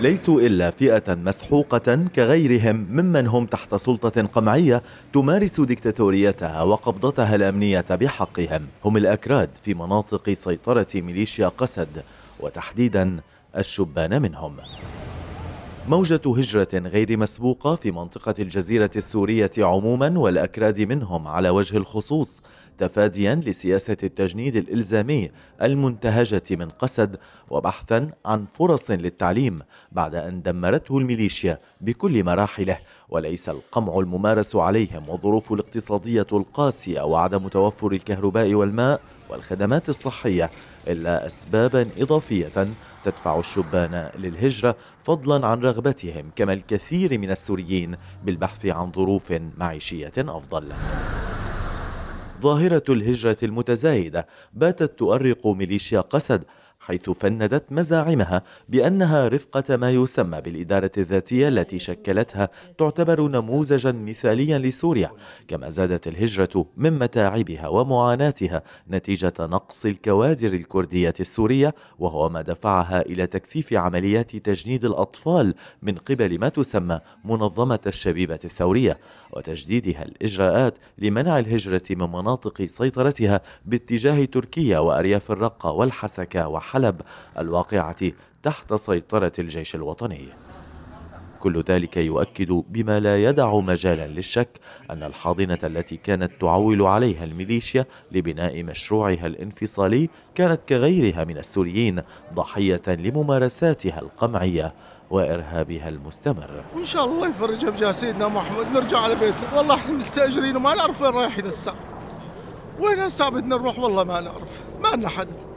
ليسوا إلا فئة مسحوقة كغيرهم ممن هم تحت سلطة قمعية تمارس ديكتاتوريتها وقبضتها الأمنية بحقهم هم الأكراد في مناطق سيطرة ميليشيا قسد وتحديدا الشبان منهم موجة هجرة غير مسبوقة في منطقة الجزيرة السورية عموما والأكراد منهم على وجه الخصوص تفاديا لسياسة التجنيد الإلزامي المنتهجة من قسد وبحثا عن فرص للتعليم بعد أن دمرته الميليشيا بكل مراحله وليس القمع الممارس عليهم والظروف الاقتصادية القاسية وعدم توفر الكهرباء والماء والخدمات الصحية إلا أسبابا إضافية تدفع الشبان للهجرة فضلا عن رغبتهم كما الكثير من السوريين بالبحث عن ظروف معيشية أفضل ظاهرة الهجرة المتزايدة باتت تؤرق ميليشيا قسد حيث فندت مزاعمها بأنها رفقة ما يسمى بالإدارة الذاتية التي شكلتها تعتبر نموذجا مثاليا لسوريا كما زادت الهجرة من متاعبها ومعاناتها نتيجة نقص الكوادر الكردية السورية وهو ما دفعها إلى تكثيف عمليات تجنيد الأطفال من قبل ما تسمى منظمة الشبيبة الثورية وتجديدها الإجراءات لمنع الهجرة من مناطق سيطرتها باتجاه تركيا وأرياف الرقة والحسكة وحلب حلب الواقعة تحت سيطرة الجيش الوطني كل ذلك يؤكد بما لا يدع مجالا للشك أن الحاضنة التي كانت تعول عليها الميليشيا لبناء مشروعها الانفصالي كانت كغيرها من السوريين ضحية لممارساتها القمعية وإرهابها المستمر وإن شاء الله يفرجها بجاه سيدنا محمد نرجع على بيتنا والله احنا مستأجرين وما نعرف وين رايحين الساعة وين الساعة بدنا نروح والله ما نعرف ما لنا حد